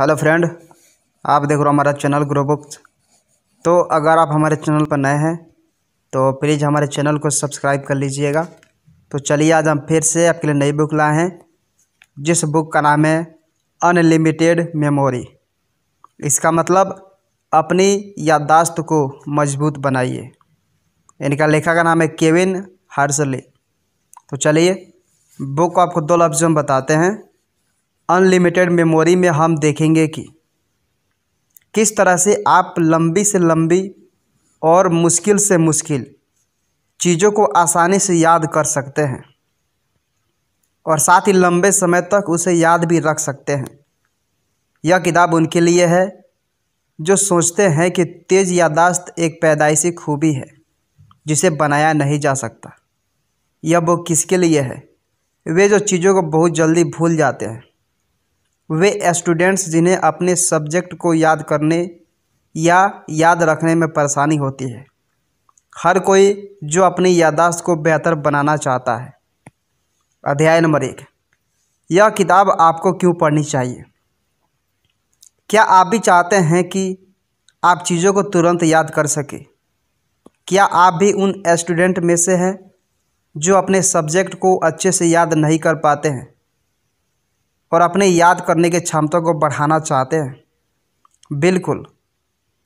hello friend आप देख रहे हो हमारा चैनल ग्रो बुक्स तो अगर आप हमारे चैनल पर नए हैं तो प्लीज़ हमारे चैनल को सब्सक्राइब कर लीजिएगा तो चलिए आज हम फिर से आपके लिए नई बुक लाए हैं जिस बुक का नाम है अनलिमिटेड मेमोरी इसका मतलब अपनी याददाश्त को मजबूत बनाइए इनका लेखक का नाम है केविन हार्सली तो चलिए बुक को आपको दो लफ्ज़ों में बताते हैं अनलिमिटेड मेमोरी में हम देखेंगे कि किस तरह से आप लंबी से लंबी और मुश्किल से मुश्किल चीज़ों को आसानी से याद कर सकते हैं और साथ ही लंबे समय तक उसे याद भी रख सकते हैं यह किताब उनके लिए है जो सोचते हैं कि तेज़ यादाश्त एक पैदाइशी खूबी है जिसे बनाया नहीं जा सकता यह वो किसके लिए है वे जो चीज़ों को बहुत जल्दी भूल जाते हैं वे स्टूडेंट्स जिन्हें अपने सब्जेक्ट को याद करने या याद रखने में परेशानी होती है हर कोई जो अपनी यादाश्त को बेहतर बनाना चाहता है अध्याय नंबर एक यह किताब आपको क्यों पढ़नी चाहिए क्या आप भी चाहते हैं कि आप चीज़ों को तुरंत याद कर सकें क्या आप भी उन स्टूडेंट में से हैं जो अपने सब्जेक्ट को अच्छे से याद नहीं कर पाते हैं और अपने याद करने की क्षमता को बढ़ाना चाहते हैं बिल्कुल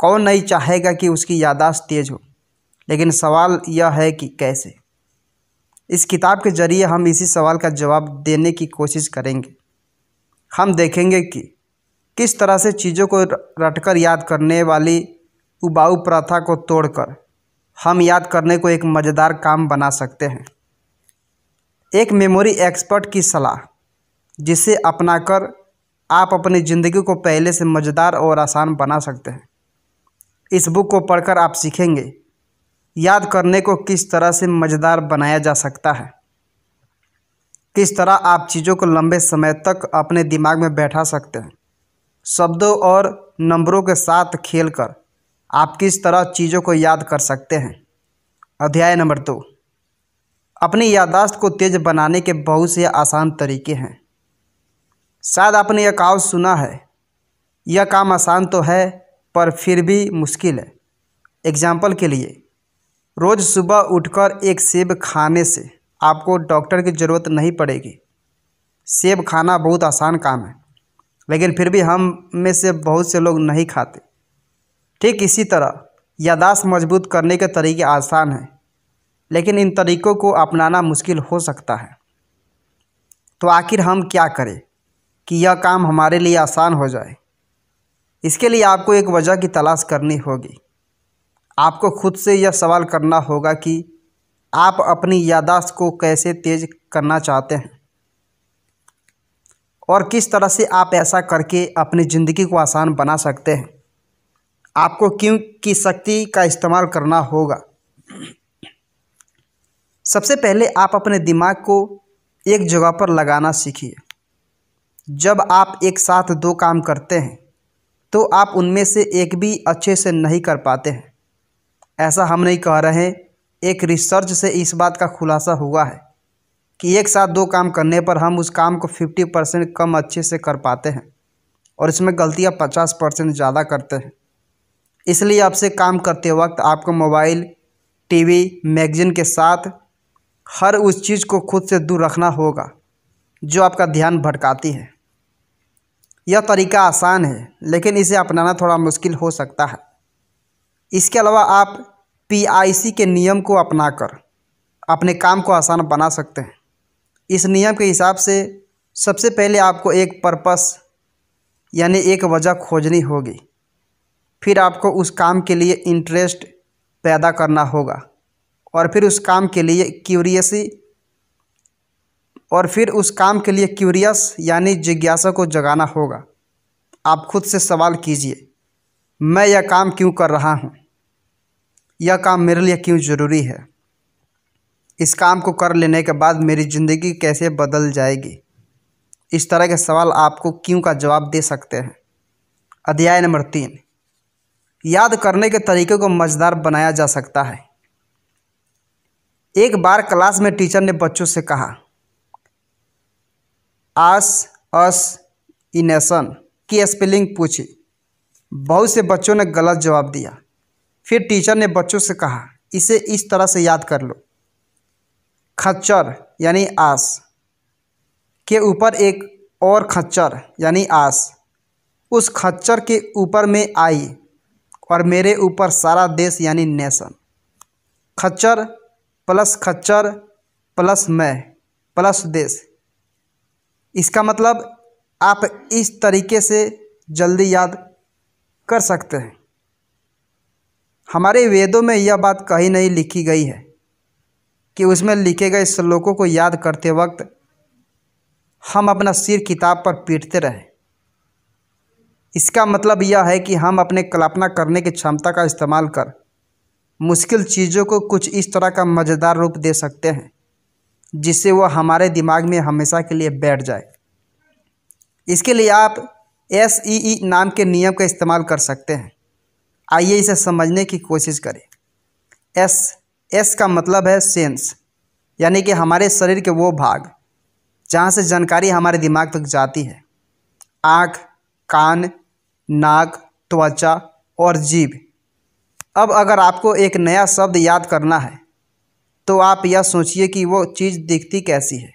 कौन नहीं चाहेगा कि उसकी यादाश्त तेज़ हो लेकिन सवाल यह है कि कैसे इस किताब के ज़रिए हम इसी सवाल का जवाब देने की कोशिश करेंगे हम देखेंगे कि किस तरह से चीज़ों को रटकर याद करने वाली उबाऊ प्रथा को तोड़कर हम याद करने को एक मज़ेदार काम बना सकते हैं एक मेमोरी एक्सपर्ट की सलाह जिसे अपनाकर आप अपनी ज़िंदगी को पहले से मज़ेदार और आसान बना सकते हैं इस बुक को पढ़कर आप सीखेंगे याद करने को किस तरह से मज़ेदार बनाया जा सकता है किस तरह आप चीज़ों को लंबे समय तक अपने दिमाग में बैठा सकते हैं शब्दों और नंबरों के साथ खेलकर आप किस तरह चीज़ों को याद कर सकते हैं अध्याय नंबर दो तो, अपनी याददाश्त को तेज़ बनाने के बहुत से आसान तरीके हैं शायद आपने यह काव सुना है यह काम आसान तो है पर फिर भी मुश्किल है एग्जाम्पल के लिए रोज़ सुबह उठकर एक सेब खाने से आपको डॉक्टर की ज़रूरत नहीं पड़ेगी सेब खाना बहुत आसान काम है लेकिन फिर भी हम में से बहुत से लोग नहीं खाते ठीक इसी तरह यादाश्त मजबूत करने के तरीके आसान हैं लेकिन इन तरीक़ों को अपनाना मुश्किल हो सकता है तो आखिर हम क्या करें कि यह काम हमारे लिए आसान हो जाए इसके लिए आपको एक वजह की तलाश करनी होगी आपको खुद से यह सवाल करना होगा कि आप अपनी यादाश्त को कैसे तेज करना चाहते हैं और किस तरह से आप ऐसा करके अपनी ज़िंदगी को आसान बना सकते हैं आपको क्यों की शक्ति का इस्तेमाल करना होगा सबसे पहले आप अपने दिमाग को एक जगह पर लगाना सीखिए जब आप एक साथ दो काम करते हैं तो आप उनमें से एक भी अच्छे से नहीं कर पाते हैं ऐसा हम नहीं कह रहे हैं एक रिसर्च से इस बात का खुलासा हुआ है कि एक साथ दो काम करने पर हम उस काम को फिफ्टी परसेंट कम अच्छे से कर पाते हैं और इसमें गलतियां पचास परसेंट ज़्यादा करते हैं इसलिए आपसे काम करते वक्त आपको मोबाइल टीवी मैगजीन के साथ हर उस चीज़ को खुद से दूर रखना होगा जो आपका ध्यान भटकाती है यह तरीका आसान है लेकिन इसे अपनाना थोड़ा मुश्किल हो सकता है इसके अलावा आप पीआईसी के नियम को अपनाकर अपने काम को आसान बना सकते हैं इस नियम के हिसाब से सबसे पहले आपको एक पर्पस यानी एक वजह खोजनी होगी फिर आपको उस काम के लिए इंटरेस्ट पैदा करना होगा और फिर उस काम के लिए क्यूरियसी और फिर उस काम के लिए क्यूरियस यानी जिज्ञासा को जगाना होगा आप खुद से सवाल कीजिए मैं यह काम क्यों कर रहा हूँ यह काम मेरे लिए क्यों ज़रूरी है इस काम को कर लेने के बाद मेरी ज़िंदगी कैसे बदल जाएगी इस तरह के सवाल आपको क्यों का जवाब दे सकते हैं अध्याय नंबर तीन याद करने के तरीके को मज़ेदार बनाया जा सकता है एक बार क्लास में टीचर ने बच्चों से कहा आस अस इनेसन की स्पेलिंग पूछी बहुत से बच्चों ने गलत जवाब दिया फिर टीचर ने बच्चों से कहा इसे इस तरह से याद कर लो खच्चर यानी आस के ऊपर एक और खच्चर यानी आस उस खच्चर के ऊपर में आई और मेरे ऊपर सारा देश यानी नेशन खच्चर प्लस खच्चर प्लस मैं प्लस देश इसका मतलब आप इस तरीके से जल्दी याद कर सकते हैं हमारे वेदों में यह बात कहीं नहीं लिखी गई है कि उसमें लिखे गए श्लोकों को याद करते वक्त हम अपना सिर किताब पर पीटते रहें इसका मतलब यह है कि हम अपने कल्पना करने की क्षमता का इस्तेमाल कर मुश्किल चीज़ों को कुछ इस तरह का मज़ेदार रूप दे सकते हैं जिससे वो हमारे दिमाग में हमेशा के लिए बैठ जाए इसके लिए आप एस ई ई नाम के नियम का इस्तेमाल कर सकते हैं आइए इसे समझने की कोशिश करें एस एस का मतलब है सेंस यानी कि हमारे शरीर के वो भाग जहाँ से जानकारी हमारे दिमाग तक जाती है आँख कान नाक त्वचा और जीभ अब अगर आपको एक नया शब्द याद करना है तो आप यह सोचिए कि वो चीज़ दिखती कैसी है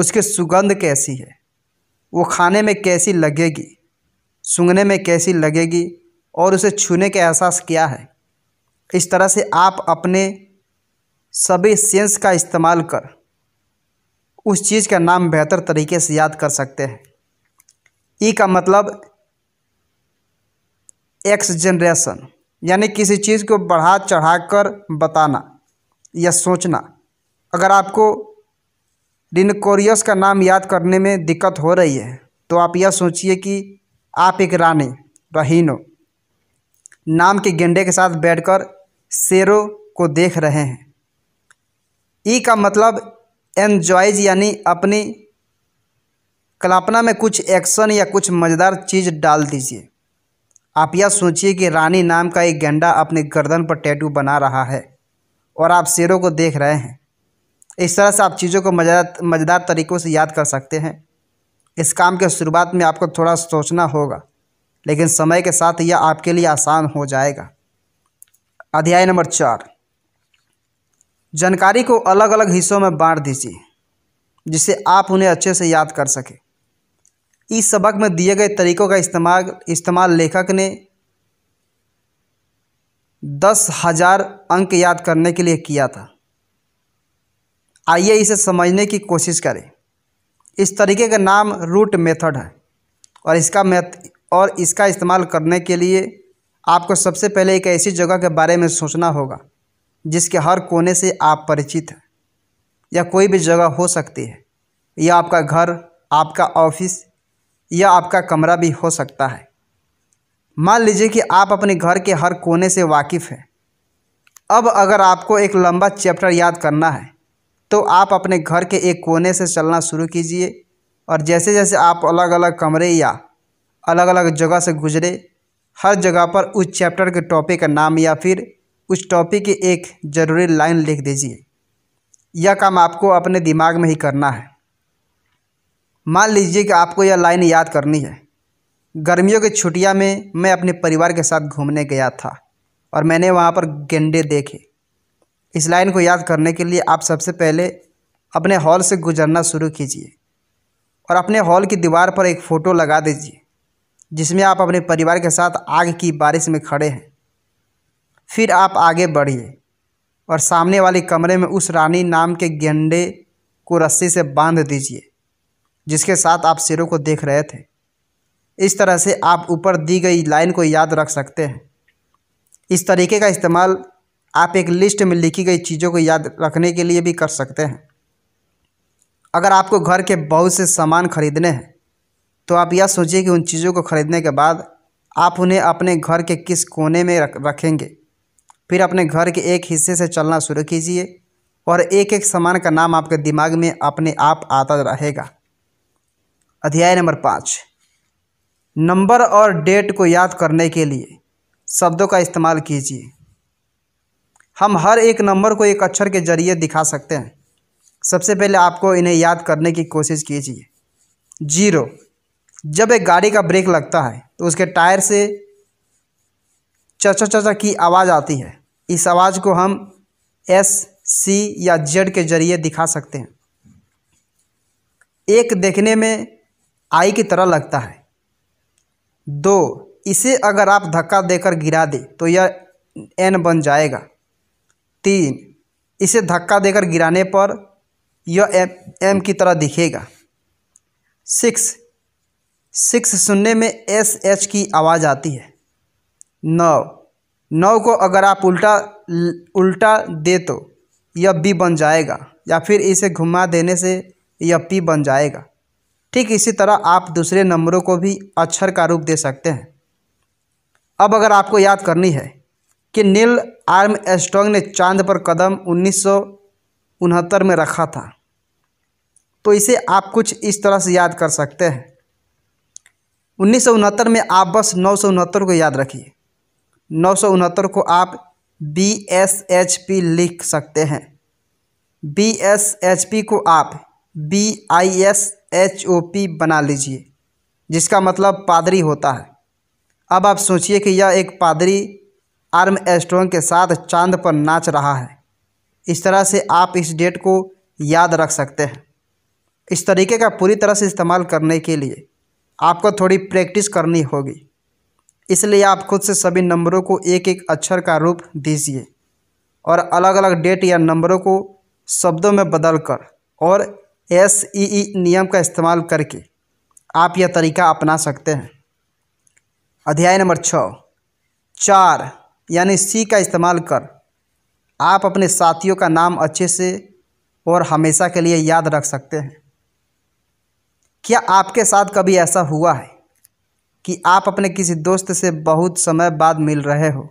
उसकी सुगंध कैसी है वो खाने में कैसी लगेगी सूंघने में कैसी लगेगी और उसे छूने का एहसास क्या है इस तरह से आप अपने सभी सेंस का इस्तेमाल कर उस चीज़ का नाम बेहतर तरीके से याद कर सकते हैं ई का मतलब एक्स जनरेशन यानी किसी चीज़ को बढ़ा चढ़ा कर बताना या सोचना अगर आपको डिनकोरियस का नाम याद करने में दिक्कत हो रही है तो आप यह सोचिए कि आप एक रानी रहीनो नाम के गेंडे के साथ बैठकर शेरों को देख रहे हैं ई का मतलब एन्जॉयज यानी अपनी कल्पना में कुछ एक्शन या कुछ मज़ेदार चीज़ डाल दीजिए आप यह सोचिए कि रानी नाम का एक गेंडा अपने गर्दन पर टैटू बना रहा है और आप शेरों को देख रहे हैं इस तरह से आप चीज़ों को मजेदार मज़ेदार तरीक़ों से याद कर सकते हैं इस काम के शुरुआत में आपको थोड़ा सोचना होगा लेकिन समय के साथ यह आपके लिए आसान हो जाएगा अध्याय नंबर चार जानकारी को अलग अलग हिस्सों में बांट दीजिए जिससे आप उन्हें अच्छे से याद कर सकें इस सबक में दिए गए तरीक़ों का इस्तेमाल इस्तेमाल लेखक ने दस हजार अंक याद करने के लिए किया था आइए इसे समझने की कोशिश करें इस तरीके का नाम रूट मेथड है और इसका मेथ और इसका इस्तेमाल करने के लिए आपको सबसे पहले एक ऐसी जगह के बारे में सोचना होगा जिसके हर कोने से आप परिचित हैं या कोई भी जगह हो सकती है या आपका घर आपका ऑफिस या आपका कमरा भी हो सकता है मान लीजिए कि आप अपने घर के हर कोने से वाकिफ़ हैं अब अगर आपको एक लंबा चैप्टर याद करना है तो आप अपने घर के एक कोने से चलना शुरू कीजिए और जैसे जैसे आप अलग अलग कमरे या अलग अलग जगह से गुजरे हर जगह पर उस चैप्टर के टॉपिक का नाम या फिर उस टॉपिक की एक ज़रूरी लाइन लिख दीजिए यह काम आपको अपने दिमाग में ही करना है मान लीजिए कि आपको यह लाइन याद करनी है गर्मियों की छुट्टियाँ में मैं अपने परिवार के साथ घूमने गया था और मैंने वहाँ पर गेंडे देखे इस लाइन को याद करने के लिए आप सबसे पहले अपने हॉल से गुजरना शुरू कीजिए और अपने हॉल की दीवार पर एक फ़ोटो लगा दीजिए जिसमें आप अपने परिवार के साथ आग की बारिश में खड़े हैं फिर आप आगे बढ़िए और सामने वाले कमरे में उस रानी नाम के गेंडे को रस्सी से बांध दीजिए जिसके साथ आप सिरों को देख रहे थे इस तरह से आप ऊपर दी गई लाइन को याद रख सकते हैं इस तरीके का इस्तेमाल आप एक लिस्ट में लिखी गई चीज़ों को याद रखने के लिए भी कर सकते हैं अगर आपको घर के बहुत से सामान खरीदने हैं तो आप यह सोचिए कि उन चीज़ों को खरीदने के बाद आप उन्हें अपने घर के किस कोने में रख रखेंगे फिर अपने घर के एक हिस्से से चलना शुरू कीजिए और एक एक सामान का नाम आपके दिमाग में अपने आप आता रहेगा अध्याय नंबर पाँच नंबर और डेट को याद करने के लिए शब्दों का इस्तेमाल कीजिए हम हर एक नंबर को एक अक्षर के जरिए दिखा सकते हैं सबसे पहले आपको इन्हें याद करने की कोशिश कीजिए जीरो जब एक गाड़ी का ब्रेक लगता है तो उसके टायर से चचा चचा की आवाज़ आती है इस आवाज़ को हम एस सी या जेड के जरिए दिखा सकते हैं एक देखने में आई की तरह लगता है दो इसे अगर आप धक्का देकर गिरा दें तो यह एन बन जाएगा तीन इसे धक्का देकर गिराने पर यह एम एम की तरह दिखेगा सिक्स सिक्स सुनने में एस एच की आवाज़ आती है नौ नौ को अगर आप उल्टा उल्टा दे तो यह बी बन जाएगा या फिर इसे घुमा देने से यह पी बन जाएगा ठीक इसी तरह आप दूसरे नंबरों को भी अक्षर का रूप दे सकते हैं अब अगर आपको याद करनी है कि नील आर्म एस्ट्रॉन्ग ने चांद पर कदम उन्नीस में रखा था तो इसे आप कुछ इस तरह से याद कर सकते हैं उन्नीस में आप बस नौ को याद रखिए नौ को आप बी एस एच पी लिख सकते हैं बी एस एच पी को आप B I S H O P बना लीजिए जिसका मतलब पादरी होता है अब आप सोचिए कि यह एक पादरी आर्म एस्ट्रोंग के साथ चांद पर नाच रहा है इस तरह से आप इस डेट को याद रख सकते हैं इस तरीके का पूरी तरह से इस्तेमाल करने के लिए आपको थोड़ी प्रैक्टिस करनी होगी इसलिए आप खुद से सभी नंबरों को एक एक अक्षर का रूप दीजिए और अलग अलग डेट या नंबरों को शब्दों में बदल कर और एस ई नियम का इस्तेमाल करके आप यह तरीका अपना सकते हैं अध्याय नंबर छः चार यानी सी का इस्तेमाल कर आप अपने साथियों का नाम अच्छे से और हमेशा के लिए याद रख सकते हैं क्या आपके साथ कभी ऐसा हुआ है कि आप अपने किसी दोस्त से बहुत समय बाद मिल रहे हो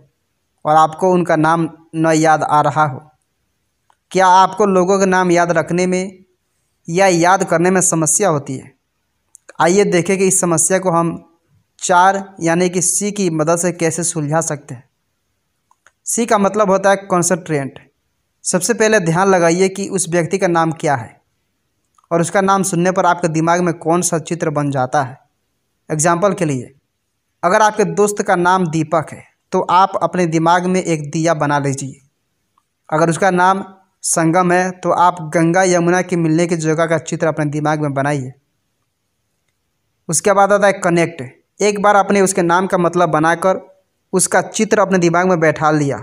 और आपको उनका नाम न याद आ रहा हो क्या आपको लोगों के नाम याद रखने में या याद करने में समस्या होती है आइए देखें कि इस समस्या को हम चार यानी कि सी की मदद से कैसे सुलझा सकते हैं सी का मतलब होता है कॉन्सनट्रेंट सबसे पहले ध्यान लगाइए कि उस व्यक्ति का नाम क्या है और उसका नाम सुनने पर आपके दिमाग में कौन सा चित्र बन जाता है एग्जाम्पल के लिए अगर आपके दोस्त का नाम दीपक है तो आप अपने दिमाग में एक दिया बना लीजिए अगर उसका नाम संगम है तो आप गंगा यमुना के मिलने की जगह का चित्र अपने दिमाग में बनाइए उसके बाद आता है कनेक्ट एक बार आपने उसके नाम का मतलब बनाकर उसका चित्र अपने दिमाग में बैठा लिया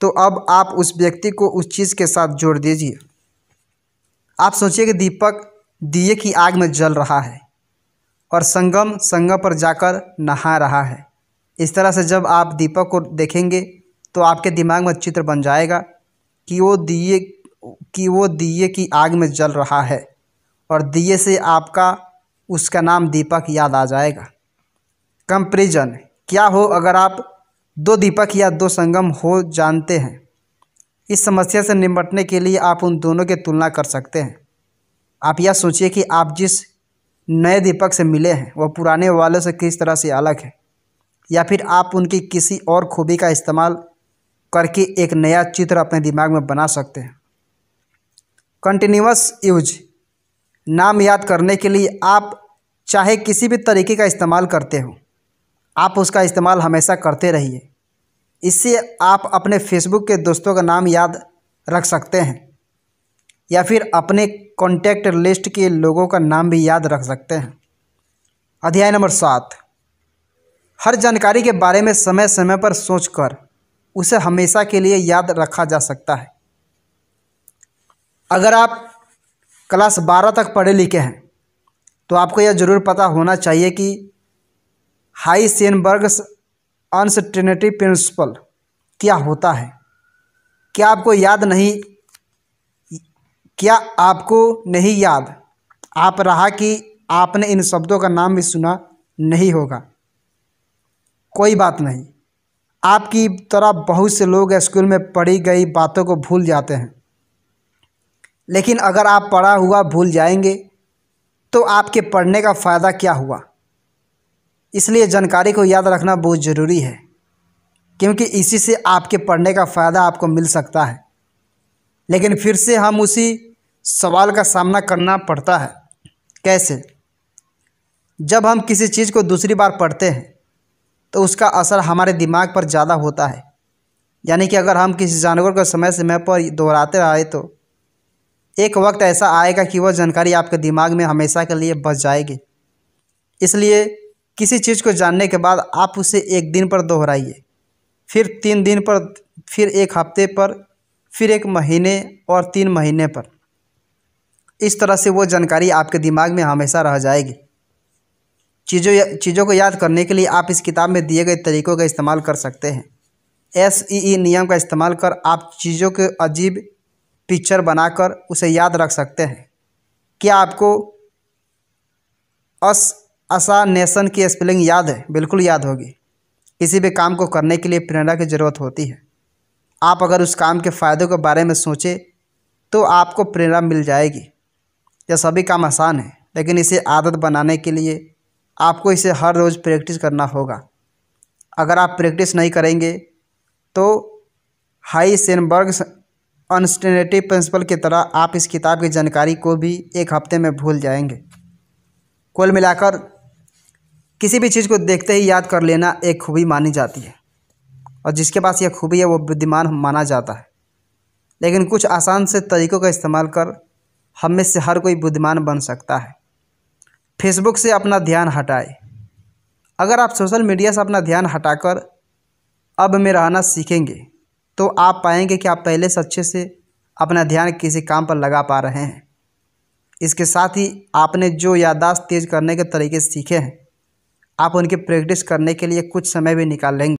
तो अब आप उस व्यक्ति को उस चीज़ के साथ जोड़ दीजिए आप सोचिए कि दीपक दिए की आग में जल रहा है और संगम संगम पर जाकर नहा रहा है इस तरह से जब आप दीपक को देखेंगे तो आपके दिमाग में चित्र बन जाएगा कि वो दिए कि वो दिए की आग में जल रहा है और दिए से आपका उसका नाम दीपक याद आ जाएगा कंपेरिजन क्या हो अगर आप दो दीपक या दो संगम हो जानते हैं इस समस्या से निपटने के लिए आप उन दोनों की तुलना कर सकते हैं आप यह सोचिए कि आप जिस नए दीपक से मिले हैं वह पुराने वालों से किस तरह से अलग है या फिर आप उनकी किसी और खूबी का इस्तेमाल करके एक नया चित्र अपने दिमाग में बना सकते हैं कंटिन्यूस यूज नाम याद करने के लिए आप चाहे किसी भी तरीके का इस्तेमाल करते हो आप उसका इस्तेमाल हमेशा करते रहिए इससे आप अपने फेसबुक के दोस्तों का नाम याद रख सकते हैं या फिर अपने कॉन्टैक्ट लिस्ट के लोगों का नाम भी याद रख सकते हैं अध्याय नंबर सात हर जानकारी के बारे में समय समय पर सोचकर उसे हमेशा के लिए याद रखा जा सकता है अगर आप क्लास बारह तक पढ़े लिखे हैं तो आपको यह ज़रूर पता होना चाहिए कि हाई सेनबर्ग्स अनसटेनिटी प्रिंसिपल क्या होता है क्या आपको याद नहीं क्या आपको नहीं याद आप रहा कि आपने इन शब्दों का नाम भी सुना नहीं होगा कोई बात नहीं आपकी तरह बहुत से लोग स्कूल में पढ़ी गई बातों को भूल जाते हैं लेकिन अगर आप पढ़ा हुआ भूल जाएंगे तो आपके पढ़ने का फ़ायदा क्या हुआ इसलिए जानकारी को याद रखना बहुत ज़रूरी है क्योंकि इसी से आपके पढ़ने का फ़ायदा आपको मिल सकता है लेकिन फिर से हम उसी सवाल का सामना करना पड़ता है कैसे जब हम किसी चीज़ को दूसरी बार पढ़ते हैं तो उसका असर हमारे दिमाग पर ज़्यादा होता है यानी कि अगर हम किसी जानवर को समय समय पर दोहराते रहे तो एक वक्त ऐसा आएगा कि वह जानकारी आपके दिमाग में हमेशा के लिए बस जाएगी इसलिए किसी चीज़ को जानने के बाद आप उसे एक दिन पर दोहराइए फिर तीन दिन पर फिर एक हफ्ते पर फिर एक महीने और तीन महीने पर इस तरह से वो जानकारी आपके दिमाग में हमेशा रह जाएगी चीज़ों चीज़ों को याद करने के लिए आप इस किताब में दिए गए तरीक़ों का इस्तेमाल कर सकते हैं एस ई ई नियम का इस्तेमाल कर आप चीज़ों के अजीब पिक्चर बनाकर उसे याद रख सकते हैं क्या आपको अस असा नेशन की स्पेलिंग याद है बिल्कुल याद होगी किसी भी काम को करने के लिए प्रेरणा की ज़रूरत होती है आप अगर उस काम के फ़ायदों के बारे में सोचें तो आपको प्रेरणा मिल जाएगी यह सभी काम आसान है लेकिन इसे आदत बनाने के लिए आपको इसे हर रोज़ प्रैक्टिस करना होगा अगर आप प्रैक्टिस नहीं करेंगे तो हाई सेनबर्ग अनस्टेनेटिव प्रिंसिपल की तरह आप इस किताब की जानकारी को भी एक हफ्ते में भूल जाएंगे कुल मिलाकर किसी भी चीज़ को देखते ही याद कर लेना एक खूबी मानी जाती है और जिसके पास यह खूबी है वो बुद्धिमान माना जाता है लेकिन कुछ आसान से तरीक़ों का इस्तेमाल कर हम में से हर कोई बुद्धिमान बन सकता है फेसबुक से अपना ध्यान हटाए अगर आप सोशल मीडिया से अपना ध्यान हटाकर अब में रहना सीखेंगे तो आप पाएंगे कि आप पहले से अच्छे से अपना ध्यान किसी काम पर लगा पा रहे हैं इसके साथ ही आपने जो याददाश्त तेज करने के तरीके सीखे हैं आप उनकी प्रैक्टिस करने के लिए कुछ समय भी निकाल लेंगे